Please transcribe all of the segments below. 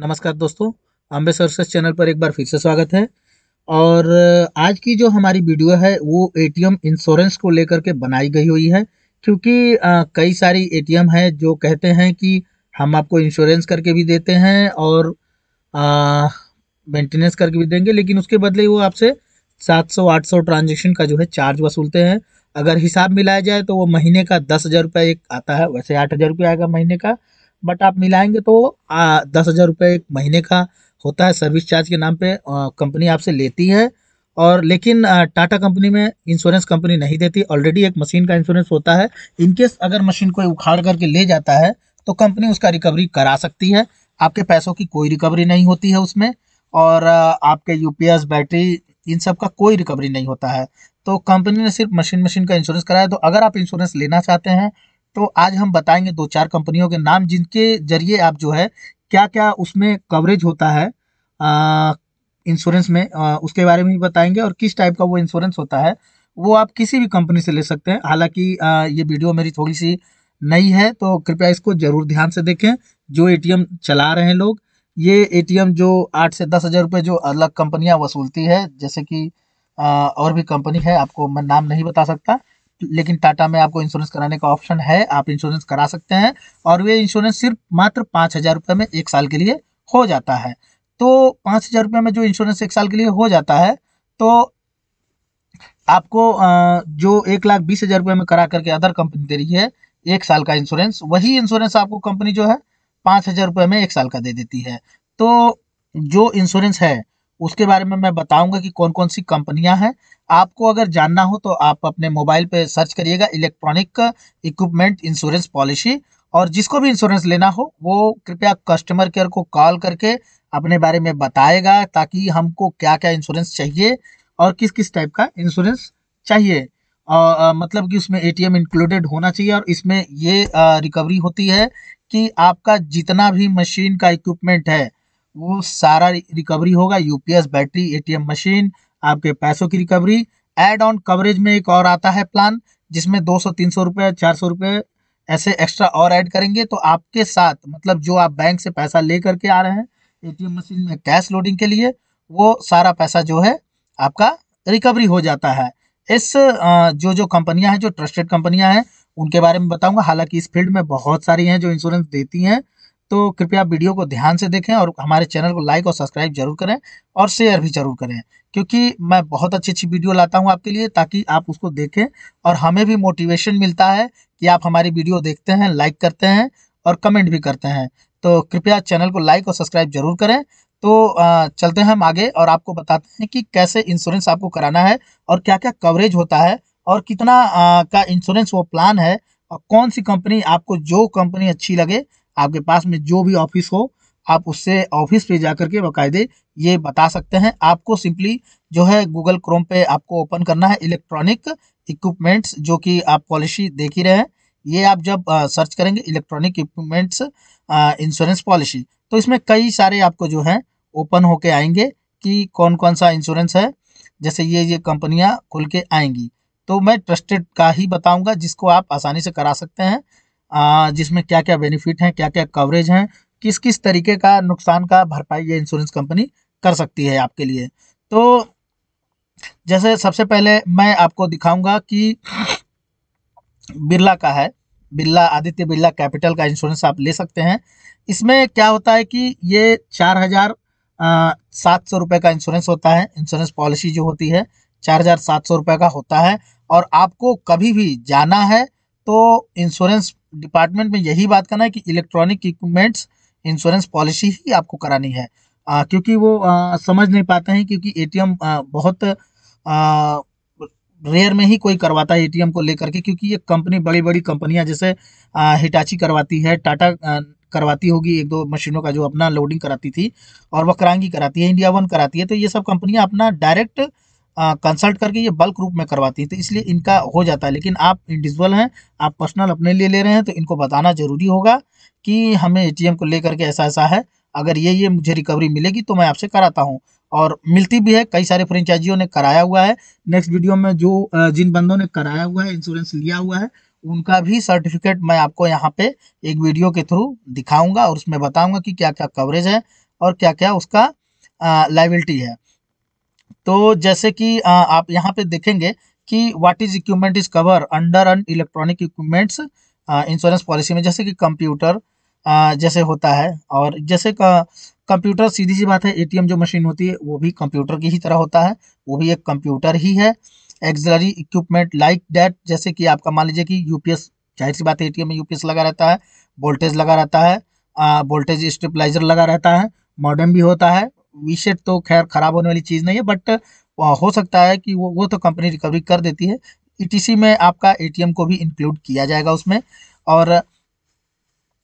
नमस्कार दोस्तों Ambe service channel पर एक बार फिर से स्वागत है और आज की जो हमारी वीडियो है वो एटीएम इंश्योरेंस को लेकर के बनाई गई हुई है क्योंकि कई सारी एटीएम है जो कहते हैं कि हम आपको इंश्योरेंस करके भी देते हैं और मेंटेनेंस करके भी देंगे लेकिन उसके बदले वो आपसे 700-800 ट्रांजेक्शन का जो है चार्ज वसूलते हैं अगर हिसाब मिलाया जाए तो वो महीने का दस हज़ार रुपया एक आता है वैसे आठ हज़ार रुपया आएगा महीने का बट आप मिलाएंगे तो आ, दस हज़ार रुपये एक महीने का होता है सर्विस चार्ज के नाम पे कंपनी आपसे लेती है और लेकिन टाटा कंपनी में इंश्योरेंस कंपनी नहीं देती ऑलरेडी एक मशीन का इंश्योरेंस होता है इनकेस अगर मशीन कोई उखाड़ करके ले जाता है तो कंपनी उसका रिकवरी करा सकती है आपके पैसों की कोई रिकवरी नहीं होती है उसमें और आपके यूपीएस बैटरी इन सब का कोई रिकवरी नहीं होता है तो कंपनी ने सिर्फ मशीन मशीन का इंश्योरेंस कराया तो अगर आप इंश्योरेंस लेना चाहते हैं तो आज हम बताएंगे दो चार कंपनियों के नाम जिनके जरिए आप जो है क्या क्या उसमें कवरेज होता है इंश्योरेंस में आ, उसके बारे में भी बताएंगे और किस टाइप का वो इंश्योरेंस होता है वो आप किसी भी कंपनी से ले सकते हैं हालांकि ये वीडियो मेरी थोड़ी सी नई है तो कृपया इसको ज़रूर ध्यान से देखें जो एटीएम चला रहे हैं लोग ये एटीएम जो आठ से दस हज़ार रुपये जो अलग कंपनियां वसूलती है जैसे कि और भी कंपनी है आपको मैं नाम नहीं बता सकता लेकिन टाटा में आपको इंश्योरेंस कराने का ऑप्शन है आप इंश्योरेंस करा सकते हैं और वे इंश्योरेंस सिर्फ मात्र पाँच हज़ार रुपये में एक साल के लिए हो जाता है तो पाँच हज़ार रुपये में जो इंश्योरेंस एक साल के लिए हो जाता है तो आपको जो एक लाख बीस हज़ार रुपये में करा करके अदर कंपनी दे रही है एक साल का इंश्योरेंस वही इंश्योरेंस आपको कंपनी जो है पाँच हज़ार रुपये में एक साल का दे देती है तो जो इंश्योरेंस है उसके बारे में मैं बताऊंगा कि कौन कौन सी कंपनियां हैं आपको अगर जानना हो तो आप अपने मोबाइल पे सर्च करिएगा इलेक्ट्रॉनिक इक्विपमेंट इंश्योरेंस पॉलिसी और जिसको भी इंश्योरेंस लेना हो वो कृपया कस्टमर केयर को कॉल करके अपने बारे में बताएगा ताकि हमको क्या क्या इंश्योरेंस चाहिए और किस किस टाइप का इंश्योरेंस चाहिए आ, मतलब कि उसमें एटीएम इंक्लूडेड होना चाहिए और इसमें ये आ, रिकवरी होती है कि आपका जितना भी मशीन का इक्विपमेंट है वो सारा रिकवरी होगा यूपीएस बैटरी एटीएम मशीन आपके पैसों की रिकवरी एड ऑन कवरेज में एक और आता है प्लान जिसमें 200 300 चार सौ रुपये ऐसे एक्स्ट्रा और ऐड करेंगे तो आपके साथ मतलब जो आप बैंक से पैसा ले करके आ रहे हैं एटीएम मशीन में कैश लोडिंग के लिए वो सारा पैसा जो है आपका रिकवरी हो जाता है इस जो जो कंपनियां हैं जो ट्रस्टेड कंपनियां हैं उनके बारे में बताऊंगा हालांकि इस फील्ड में बहुत सारी हैं जो इंश्योरेंस देती हैं तो कृपया वीडियो को ध्यान से देखें और हमारे चैनल को लाइक और सब्सक्राइब जरूर करें और शेयर भी जरूर करें क्योंकि मैं बहुत अच्छी अच्छी वीडियो लाता हूं आपके लिए ताकि आप उसको देखें और हमें भी मोटिवेशन मिलता है कि आप हमारी वीडियो देखते हैं लाइक करते हैं और कमेंट भी करते हैं तो कृपया चैनल को लाइक और सब्सक्राइब जरूर करें तो चलते हैं हम आगे और आपको बताते हैं कि कैसे इंश्योरेंस आपको कराना है और क्या क्या कवरेज होता है और कितना का इंश्योरेंस वो प्लान है और कौन सी कंपनी आपको जो कंपनी अच्छी लगे आपके पास में जो भी ऑफिस हो आप उससे ऑफिस पे जाकर के बाकायदे ये बता सकते हैं आपको सिंपली जो है गूगल क्रोम पे आपको ओपन करना है इलेक्ट्रॉनिक इक्विपमेंट्स जो कि आप पॉलिसी देख ही रहे हैं ये आप जब आ, सर्च करेंगे इलेक्ट्रॉनिक इक्विपमेंट्स इंश्योरेंस पॉलिसी तो इसमें कई सारे आपको जो है ओपन होके आएंगे कि कौन कौन सा इंश्योरेंस है जैसे ये ये कंपनियाँ खुल के आएंगी तो मैं ट्रस्टेड का ही बताऊंगा जिसको आप आसानी से करा सकते हैं जिसमें क्या क्या बेनिफिट हैं क्या क्या कवरेज हैं किस किस तरीके का नुकसान का भरपाई ये इंश्योरेंस कंपनी कर सकती है आपके लिए तो जैसे सबसे पहले मैं आपको दिखाऊंगा कि बिरला का है बिरला आदित्य बिरला कैपिटल का इंश्योरेंस आप ले सकते हैं इसमें क्या होता है कि ये चार हज़ार सात सौ रुपये का इंश्योरेंस होता है इंश्योरेंस पॉलिसी जो होती है चार हज़ार सात सौ रुपये का होता है और आपको कभी भी जाना है तो इंश्योरेंस डिपार्टमेंट में यही बात करना है कि इलेक्ट्रॉनिक इक्विपमेंट्स इंश्योरेंस पॉलिसी ही आपको करानी है आ, क्योंकि वो आ, समझ नहीं पाते हैं क्योंकि ए बहुत आ, रेयर में ही कोई करवाता है ए को लेकर के क्योंकि ये कंपनी बड़ी बड़ी कंपनियां जैसे हिटाची करवाती है टाटा करवाती होगी एक दो मशीनों का जो अपना लोडिंग कराती थी और वह करांगी कराती है इंडिया वन कराती है तो ये सब कंपनियां अपना डायरेक्ट कंसल्ट करके ये बल्क रूप में करवाती है तो इसलिए इनका हो जाता है लेकिन आप इंडिविजुअल हैं आप पर्सनल अपने लिए ले रहे हैं तो इनको बताना ज़रूरी होगा कि हमें ए को लेकर के ऐसा ऐसा है अगर ये ये मुझे रिकवरी मिलेगी तो मैं आपसे कराता हूँ और मिलती भी है कई सारे फ्रेंचाइजियों ने कराया हुआ है नेक्स्ट वीडियो में जो जिन बंदों ने कराया हुआ है इंश्योरेंस लिया हुआ है उनका भी सर्टिफिकेट मैं आपको यहाँ पे एक वीडियो के थ्रू दिखाऊंगा और उसमें बताऊंगा कि क्या क्या कवरेज है और क्या क्या उसका लाइबिलिटी है तो जैसे कि आप यहाँ पे देखेंगे कि what is equipment is cover under and electronic equipments insurance policy में जैसे कि कंप्यूटर जैसे होता है और जैसे कंप्यूटर सीधी सी बात है एटीएम जो मशीन होती है वो भी कंप्यूटर की ही तरह होता है वो भी एक कंप्यूटर ही है एक्सलरी इक्विपमेंट लाइक डैट जैसे कि आपका मान लीजिए कि यूपीएस जाहिर सी बात है एटीएम में यूपीएस लगा रहता है वोल्टेज लगा रहता है वोल्टेज स्टेबलाइजर लगा रहता है मॉडर्न भी होता है विशेष तो खैर खराब होने वाली चीज़ नहीं है बट हो सकता है कि वो वो तो कंपनी रिकवरी कर देती है ई में आपका ए को भी इंक्लूड किया जाएगा उसमें और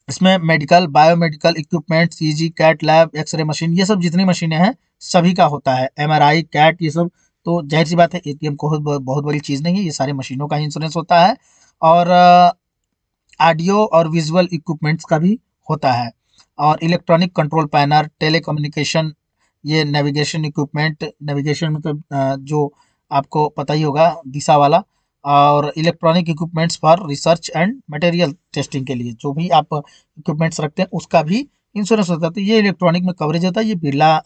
इसमें medical biomedical equipment G cath lab X-ray machine ये सब जितनी मशीनें हैं सभी का होता है आई कैट ये सब तो जाहिर सी बात है एम को बहुत बड़ी चीज़ नहीं है ये सारी मशीनों का इंश्योरेंस होता है और ऑडियो और विजुअल इक्विपमेंट्स का भी होता है और इलेक्ट्रॉनिक कंट्रोल पैनर टेलीकम्युनिकेशन ये नेविगेशन इक्विपमेंट नेविगेशन मतलब जो आपको पता ही होगा दिशा वाला और electronic equipments for research and material testing के लिए जो भी आप इक्विपमेंट्स रखते हैं उसका भी इंश्योरेंस होता है तो ये इलेक्ट्रॉनिक में कवरेज होता है ये बिरला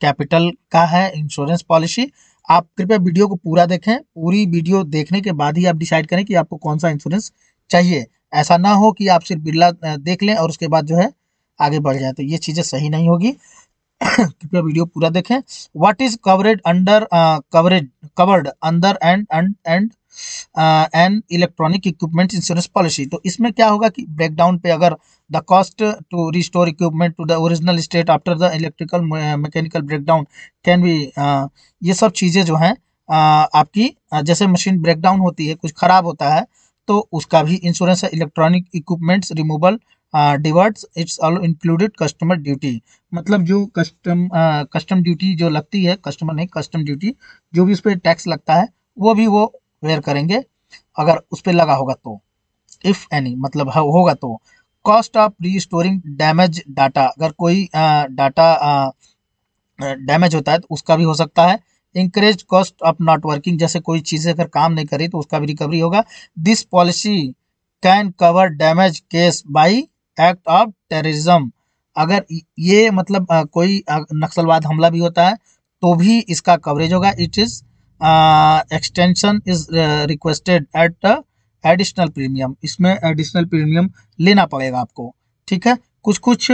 कैपिटल का है इंश्योरेंस पॉलिसी आप कृपया वीडियो को पूरा देखें पूरी वीडियो देखने के बाद ही आप डिसाइड करें कि आपको कौन सा इंश्योरेंस चाहिए ऐसा ना हो कि आप सिर्फ बिरला देख लें और उसके बाद जो है आगे बढ़ जाए तो ये चीज़ें सही नहीं होगी कृपया वीडियो पूरा देखें what is covered under coverage covered अंदर and and and an electronic equipment insurance policy तो इसमें क्या होगा कि ब्रेकडाउन पे अगर the cost to restore equipment to the original state after the electrical mechanical breakdown can be ये सब चीज़ें जो हैं uh, आपकी uh, जैसे मशीन ब्रेकडाउन होती है कुछ ख़राब होता है तो उसका भी इंश्योरेंस है electronic equipments removal diverts it's all included customer duty मतलब जो कस्टम कस्टम ड्यूटी जो लगती है कस्टमर नहीं कस्टम ड्यूटी जो भी उस पर टैक्स लगता है वो भी वो वेयर करेंगे अगर उस पर लगा होगा तो इफ़ एनी मतलब होगा तो cost of restoring damage data अगर कोई डाटा uh, डैमेज uh, होता है तो उसका भी हो सकता है encourage cost of not working जैसे कोई चीज़ें अगर काम नहीं करी तो उसका भी रिकवरी होगा this policy can cover damage case by act of terrorism अगर ये मतलब आ, कोई नक्सलवाद हमला भी होता है तो भी इसका कवरेज होगा it is extension is requested at additional premium इसमें एडिशनल प्रीमियम लेना पड़ेगा आपको ठीक है कुछ कुछ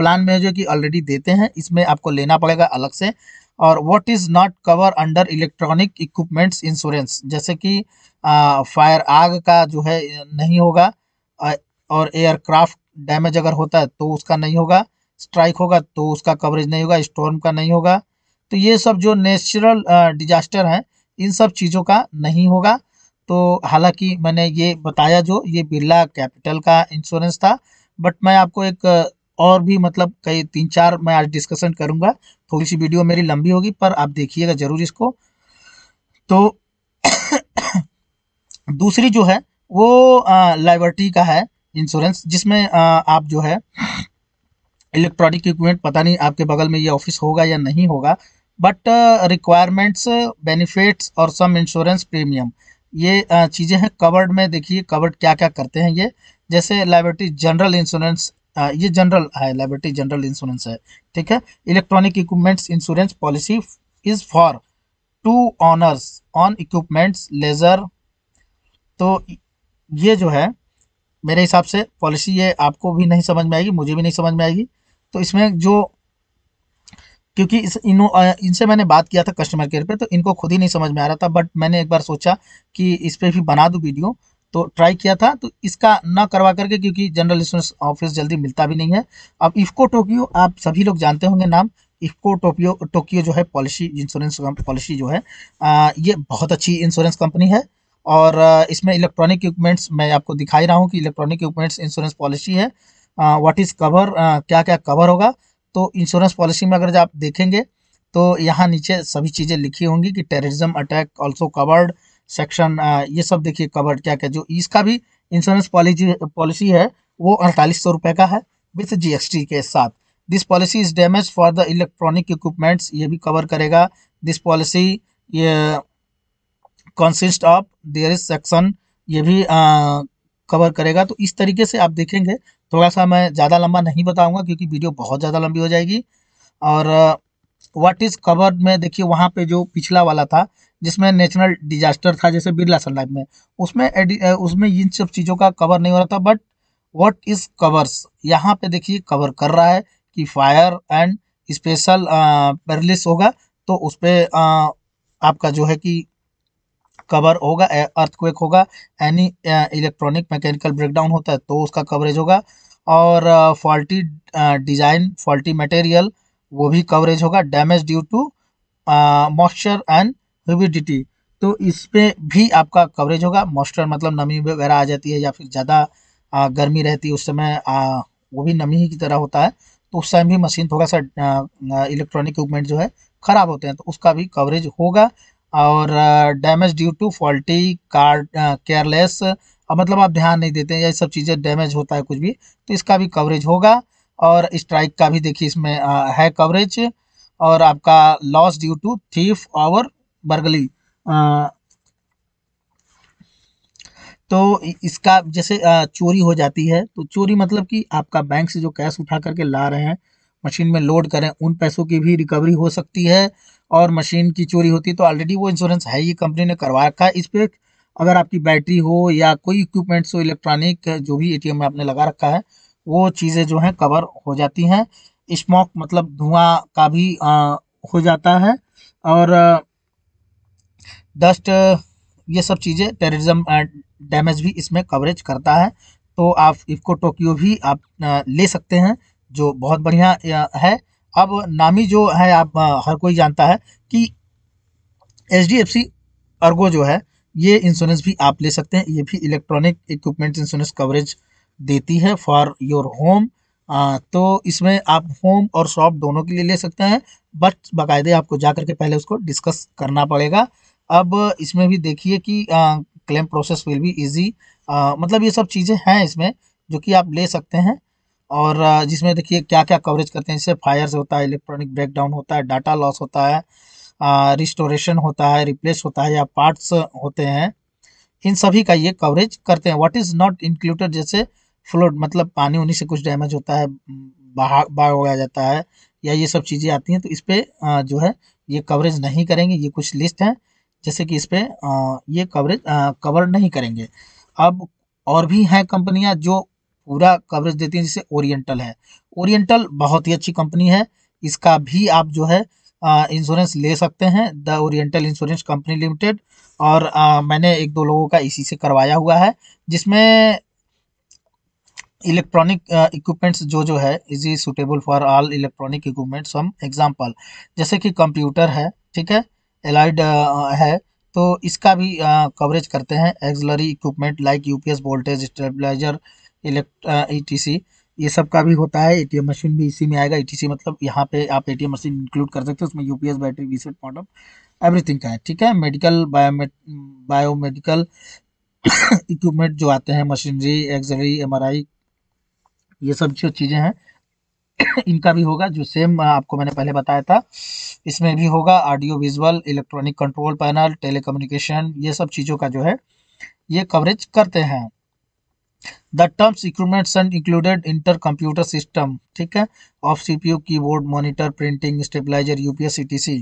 प्लान में जो कि ऑलरेडी देते हैं इसमें आपको लेना पड़ेगा अलग से और what is not cover under electronic equipments insurance जैसे कि फायर आग का जो है नहीं होगा और एयरक्राफ्ट डैमेज अगर होता है तो उसका नहीं होगा स्ट्राइक होगा तो उसका कवरेज नहीं होगा स्टॉर्म का नहीं होगा तो ये सब जो नेचुरल डिजास्टर हैं इन सब चीज़ों का नहीं होगा तो हालांकि मैंने ये बताया जो ये बिरला कैपिटल का इंश्योरेंस था बट मैं आपको एक और भी मतलब कई तीन चार मैं आज डिस्कशन करूँगा थोड़ी सी वीडियो मेरी लंबी होगी पर आप देखिएगा ज़रूर इसको तो दूसरी जो है वो लाइबर्टी का है इंश्योरेंस जिसमें आप जो है इलेक्ट्रॉनिक इक्विपमेंट पता नहीं आपके बगल में ये ऑफिस होगा या नहीं होगा बट रिक्वायरमेंट्स बेनिफिट्स और सम इंश्योरेंस प्रीमियम ये चीज़ें हैं कवर्ड में देखिए कवर्ड क्या क्या करते हैं ये जैसे लाइब्रेटी जनरल इंश्योरेंस ये जनरल है लाइब्रेटी जनरल इंश्योरेंस है ठीक है electronic equipments insurance policy is for to owners on equipments ledger तो ये जो है मेरे हिसाब से पॉलिसी ये आपको भी नहीं समझ में आएगी मुझे भी नहीं समझ में आएगी तो इसमें जो क्योंकि इस इन इनसे मैंने बात किया था कस्टमर केयर पे तो इनको खुद ही नहीं समझ में आ रहा था बट मैंने एक बार सोचा कि इस पर भी बना दूँ वीडियो तो ट्राई किया था तो इसका ना करवा करके क्योंकि जनरल इंश्योरेंस ऑफिस जल्दी मिलता भी नहीं है अब इफ्को टोक्यो आप सभी लोग जानते होंगे नाम इफ्को टोक्यो टोक्यो जो है पॉलिसी इंश्योरेंस पॉलिसी जो है आ, ये बहुत अच्छी इंश्योरेंस कंपनी है और इसमें इलेक्ट्रॉनिक इक्विपमेंट्स मैं आपको दिखाई रहा हूँ कि इलेक्ट्रॉनिक इक्विपमेंट्स इंश्योरेंस पॉलिसी है व्हाट इज़ कवर क्या क्या कवर होगा तो इंश्योरेंस पॉलिसी में अगर आप देखेंगे तो यहाँ नीचे सभी चीज़ें लिखी होंगी कि terrorism attack also covered section ये सब देखिए कवर्ड क्या क्या जो इसका भी इंश्योरेंस पॉलिसी पॉलिसी है वो अड़तालीस सौ रुपये का है विथ जी के साथ this policy is damage for the electronic equipments ये भी कवर करेगा दिस पॉलिसी ये consist of there is section ये भी कवर करेगा तो इस तरीके से आप देखेंगे थोड़ा सा मैं ज़्यादा लंबा नहीं बताऊंगा क्योंकि वीडियो बहुत ज़्यादा लंबी हो जाएगी और व्हाट इज़ कवर्ड में देखिए वहाँ पे जो पिछला वाला था जिसमें नेचुरल डिजास्टर था जैसे बिरला सनलाइफ में उसमें उसमें इन सब चीज़ों का कवर नहीं हो रहा था बट व्हाट इज़ कवर्स यहाँ पे देखिए कवर कर रहा है कि फायर एंड स्पेशल पेरलिस होगा तो उस पर आपका जो है कि कवर होगा अर्थक्वेक होगा एनी इलेक्ट्रॉनिक मैकेनिकल ब्रेकडाउन होता है तो उसका कवरेज होगा और फॉल्टी डिजाइन फॉल्टी मटेरियल वो भी कवरेज होगा damage due to moisture and humidity तो इस पर भी आपका कवरेज होगा मॉइस्चर मतलब नमी वगैरह आ जाती है या फिर ज़्यादा गर्मी रहती है उस समय वो भी नमी ही की तरह होता है तो उस टाइम भी मशीन थोड़ा सा इलेक्ट्रॉनिक इक्विपमेंट जो है ख़राब होते हैं तो उसका भी कवरेज होगा और damage due to faulty card careless मतलब आप ध्यान नहीं देते हैं ये सब चीज़ें डैमेज होता है कुछ भी तो इसका भी कवरेज होगा और स्ट्राइक का भी देखिए इसमें आ, है कवरेज और आपका लॉस ड्यू टू थीफ और बर्गली आ, तो इसका जैसे चोरी हो जाती है तो चोरी मतलब कि आपका बैंक से जो कैश उठा करके ला रहे हैं मशीन में लोड करें उन पैसों की भी रिकवरी हो सकती है और मशीन की चोरी होती है तो ऑलरेडी वो इंश्योरेंस है ये कंपनी ने करवा रखा है इस पर अगर आपकी बैटरी हो या कोई इक्विपमेंट्स हो इलेक्ट्रॉनिक जो भी एटीएम में आपने लगा रखा है वो चीज़ें जो हैं कवर हो जाती हैं स्मोक मतलब धुआं का भी आ, हो जाता है और डस्ट ये सब चीज़ें टेररिज्म डैमेज भी इसमें कवरेज करता है तो आप इफको टोक्यो भी आप ले सकते हैं जो बहुत बढ़िया है अब नामी जो है आप हर कोई जानता है कि H D F C Ergo जो है ये इंश्योरेंस भी आप ले सकते हैं ये भी इलेक्ट्रॉनिक इक्विपमेंट इंश्योरेंस कवरेज देती है फॉर योर होम तो इसमें आप होम और शॉप दोनों के लिए ले सकते हैं बट बाकायदे आपको जा करके पहले उसको डिस्कस करना पड़ेगा अब इसमें भी देखिए कि क्लेम प्रोसेस विल भी ईजी मतलब ये सब चीज़ें हैं इसमें जो कि आप ले सकते हैं और जिसमें देखिए क्या क्या कवरेज करते हैं जैसे फायर्स होता है इलेक्ट्रॉनिक ब्रेकडाउन होता है डाटा लॉस होता है रिस्टोरेशन होता है रिप्लेस होता है या पार्ट्स होते हैं इन सभी का ये कवरेज करते हैं व्हाट इज़ नॉट इंक्लूडेड जैसे फ्लोड मतलब पानी उन्हीं से कुछ डैमेज होता है बाहर बाढ़ हो जाता है या ये सब चीज़ें आती हैं तो इस पर जो है ये कवरेज नहीं करेंगे ये कुछ लिस्ट हैं जैसे कि इस पर ये कवरेज कवर नहीं करेंगे अब और भी हैं कंपनियां जो पूरा कवरेज देती है जैसे ओरिएंटल है ओरिएंटल बहुत ही अच्छी कंपनी है इसका भी आप जो है इंश्योरेंस ले सकते हैं the Oriental Insurance Company Limited और आ, मैंने एक दो लोगों का इसी से करवाया हुआ है जिसमें इलेक्ट्रॉनिक इक्विपमेंट्स जो जो है is is suitable for all electronic equipments हम एग्जांपल जैसे कि कंप्यूटर है ठीक है एलाइड है तो इसका भी कवरेज करते हैं auxiliary equipment like UPS voltage stabiliser इलेक्ट ये सब का भी होता है एटीएम मशीन भी इसी में आएगा ईटीसी मतलब यहाँ पे आप एटीएम मशीन इंक्लूड कर सकते हो उसमें UPS battery VSAT modem everything का है ठीक है मेडिकल बायोमेडिकल इक्विपमेंट जो आते हैं मशीनरी एक्सरे एमआरआई ये सब जो चीज़ें हैं इनका भी होगा जो सेम आपको मैंने पहले बताया था इसमें भी होगा audio visual electronic control panel telecommunication ये सब चीज़ों का जो है ये कवरेज करते हैं the terms equipments and included inter computer system ठीक है of CPU keyboard monitor printing stabiliser UPS see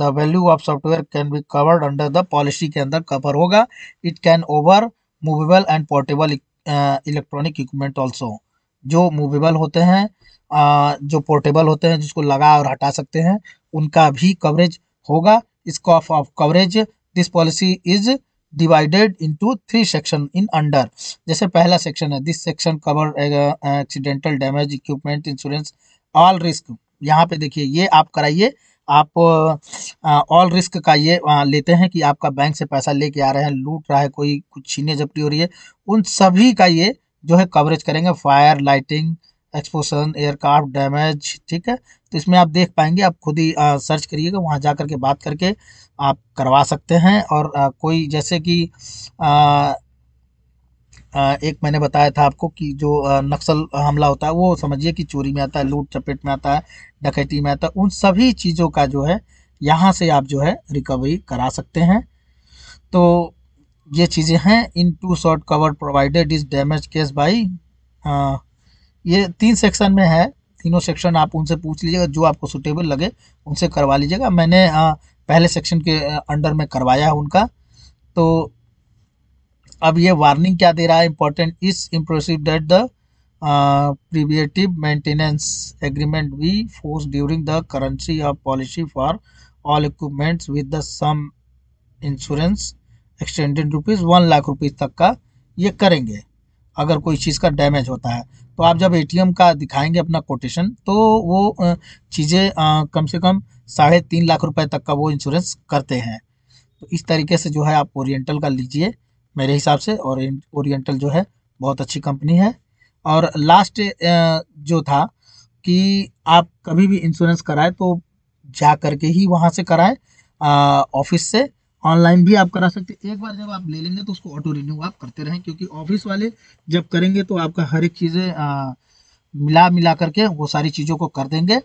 the value of software can be covered under the policy के अंदर कवर होगा it can over movable and portable electronic equipment also जो movable होते हैं uh, जो portable होते हैं जिसको लगा और हटा सकते हैं उनका भी कवरेज होगा इसको of coverage this policy is divided into three section in under जैसे पहला सेक्शन है this section cover accidental damage equipment insurance all risk यहाँ पे देखिए ये आप कराइए आप ऑल uh, रिस्क uh, का ये आ, uh, लेते हैं कि आपका बैंक से पैसा लेके आ रहे हैं लूट रहा है कोई कुछ छीने झपटी हो रही है उन सभी का ये जो है कवरेज करेंगे fire lighting explosion aircraft damage ठीक है तो इसमें आप देख पाएंगे आप खुद ही सर्च करिएगा वहाँ जा कर के बात करके आप करवा सकते हैं और आ, कोई जैसे कि एक मैंने बताया था आपको कि जो नक्सल हमला होता है वो समझिए कि चोरी में आता है लूट चपेट में आता है डकैती में आता है उन सभी चीज़ों का जो है यहाँ से आप जो है रिकवरी करा सकते हैं तो ये चीज़ें हैं in two short cover provided is damage case by ये तीन सेक्शन में है तीनों सेक्शन आप उनसे पूछ लीजिएगा जो आपको सुटेबल लगे उनसे करवा लीजिएगा मैंने आ, पहले सेक्शन के अंडर में करवाया है उनका तो अब ये वार्निंग क्या दे रहा है important is impressive that the preventive maintenance agreement we force during the currency of policy for all equipments with the sum insurance extended rupees one lakh rupees तक का ये करेंगे अगर कोई चीज़ का डैमेज होता है तो आप जब एटीएम का दिखाएंगे अपना कोटेशन तो वो चीज़ें कम से कम साढ़े तीन लाख रुपए तक का वो इंश्योरेंस करते हैं तो इस तरीके से जो है आप ओरिएंटल का लीजिए मेरे हिसाब से और ओरिएंटल जो है बहुत अच्छी कंपनी है और लास्ट जो था कि आप कभी भी इंश्योरेंस कराएं तो जा करके ही वहाँ से कराएँ ऑफिस से ऑनलाइन भी आप करा सकते एक बार जब आप ले लेंगे तो उसको ऑटो रिन्यू आप करते रहें क्योंकि ऑफिस वाले जब करेंगे तो आपका हर एक चीज़ें मिला मिला करके वो सारी चीज़ों को कर देंगे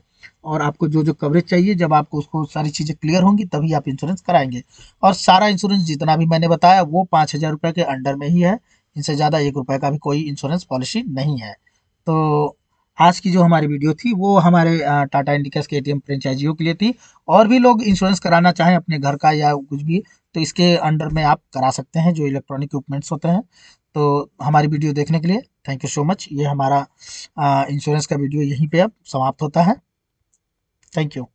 और आपको जो जो कवरेज चाहिए जब आपको उसको सारी चीज़ें क्लियर होंगी तभी आप इंश्योरेंस कराएंगे और सारा इंश्योरेंस जितना भी मैंने बताया वो पाँच हज़ार रुपये के अंडर में ही है इनसे ज़्यादा एक रुपये का भी कोई इंश्योरेंस पॉलिसी नहीं है तो आज की जो हमारी वीडियो थी वो हमारे टाटा इंडिकस के एटीएम फ्रेंचाइजियों के लिए थी और भी लोग इंश्योरेंस कराना चाहें अपने घर का या कुछ भी तो इसके अंडर में आप करा सकते हैं जो इलेक्ट्रॉनिक इक्विपमेंट्स होते हैं तो हमारी वीडियो देखने के लिए थैंक यू सो मच ये हमारा इंश्योरेंस का वीडियो यहीं पर अब समाप्त होता है थैंक यू